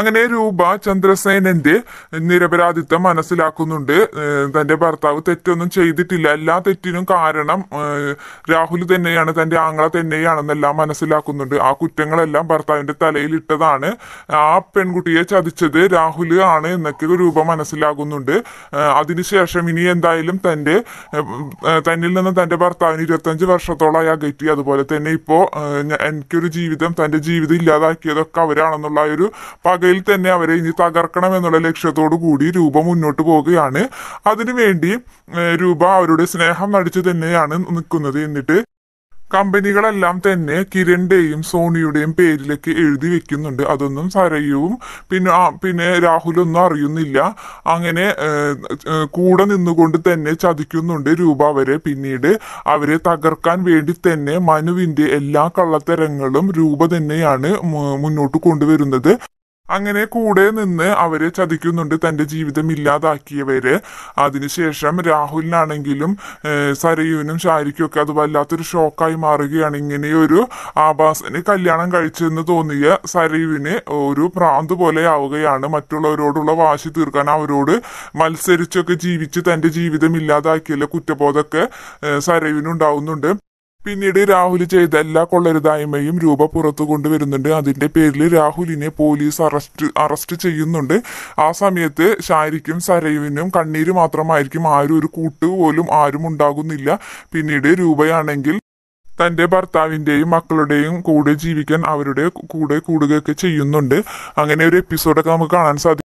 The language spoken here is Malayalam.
അങ്ങനെ രൂപ ചന്ദ്രസേനന്റെ നിരപരാധിത്വം മനസ്സിലാക്കുന്നുണ്ട് തന്റെ ഭർത്താവ് തെറ്റൊന്നും ചെയ്തിട്ടില്ല എല്ലാ തെറ്റിനും കാരണം രാഹുൽ തന്നെയാണ് തന്റെ ആങ്ങളെ തന്നെയാണെന്നെല്ലാം മനസ്സിലാക്കുന്നുണ്ട് ആ കുറ്റങ്ങളെല്ലാം ഭർത്താവിന്റെ തലയിൽ ഇട്ടതാണ് ആ പെൺകുട്ടിയെ ചതിച്ചത് രാഹുൽ ആണ് എന്നൊക്കെ രൂപ മനസ്സിലാകുന്നുണ്ട് അതിനുശേഷം ഇനി എന്തായാലും തന്റെ തന്നിൽ നിന്ന് തന്റെ ഭർത്താവിന് ഇരുപത്തഞ്ച് വർഷത്തോളമായി അകറ്റി അതുപോലെ തന്നെ ഇപ്പോ എനിക്കൊരു ജീവിതം തന്റെ ജീവിതം ഇല്ലാതാക്കിയതൊക്കെ അവരാണെന്നുള്ള ഒരു പക പകയിൽ തന്നെ അവരെ ഇനി തകർക്കണം എന്നുള്ള ലക്ഷ്യത്തോടു കൂടി രൂപ മുന്നോട്ട് പോവുകയാണ് അതിനുവേണ്ടി രൂപ അവരുടെ സ്നേഹം നടിച്ചു തന്നെയാണ് നിൽക്കുന്നത് എന്നിട്ട് കമ്പനികളെല്ലാം തന്നെ കിരണിന്റെയും സോണിയുടെയും പേരിലേക്ക് എഴുതി വെക്കുന്നുണ്ട് അതൊന്നും സരയുവും പിന്നെ പിന്നെ രാഹുലൊന്നും അറിയുന്നില്ല അങ്ങനെ കൂടെ നിന്നുകൊണ്ട് തന്നെ ചതിക്കുന്നുണ്ട് രൂപ അവരെ പിന്നീട് അവരെ തകർക്കാൻ വേണ്ടി തന്നെ മനുവിന്റെ എല്ലാ കള്ളത്തരങ്ങളും രൂപ തന്നെയാണ് മുന്നോട്ട് കൊണ്ടുവരുന്നത് അങ്ങനെ കൂടെ നിന്ന് അവരെ ചതിക്കുന്നുണ്ട് തന്റെ ജീവിതം ഇല്ലാതാക്കിയവര് അതിനുശേഷം രാഹുലിനാണെങ്കിലും സരയുവിനും ഷാരിക്കും ഒക്കെ അത് വല്ലാത്തൊരു ഷോക്കായി മാറുകയാണ് ഇങ്ങനെയൊരു ആഭാസന് കല്യാണം കഴിച്ചെന്ന് തോന്നിയ സരയുവിന് ഒരു പോലെ പോലെയാവുകയാണ് മറ്റുള്ളവരോടുള്ള വാശി തീർക്കാൻ അവരോട് മത്സരിച്ചൊക്കെ ജീവിച്ച് തന്റെ ജീവിതം ഇല്ലാതാക്കിയല്ല കുറ്റബോധമൊക്കെ സരയുവിനുണ്ടാവുന്നുണ്ട് പിന്നീട് രാഹുൽ ചെയ്ത എല്ലാ കൊള്ളരുതായ്മയും രൂപ പുറത്തു കൊണ്ടുവരുന്നുണ്ട് അതിന്റെ പേരിൽ രാഹുലിനെ പോലീസ് അറസ്റ്റ് അറസ്റ്റ് ചെയ്യുന്നുണ്ട് ആ സമയത്ത് ഷാരിക്കും സരയുവിനും കണ്ണീര് മാത്രമായിരിക്കും ആരും ഒരു കൂട്ട് പോലും ആരും ഉണ്ടാകുന്നില്ല പിന്നീട് രൂപയാണെങ്കിൽ തന്റെ ഭർത്താവിന്റെയും മക്കളുടെയും കൂടെ ജീവിക്കാൻ അവരുടെ കൂടെ കൂടുകയൊക്കെ ചെയ്യുന്നുണ്ട് അങ്ങനെ ഒരു എപ്പിസോഡൊക്കെ നമുക്ക് കാണാൻ സാധിക്കും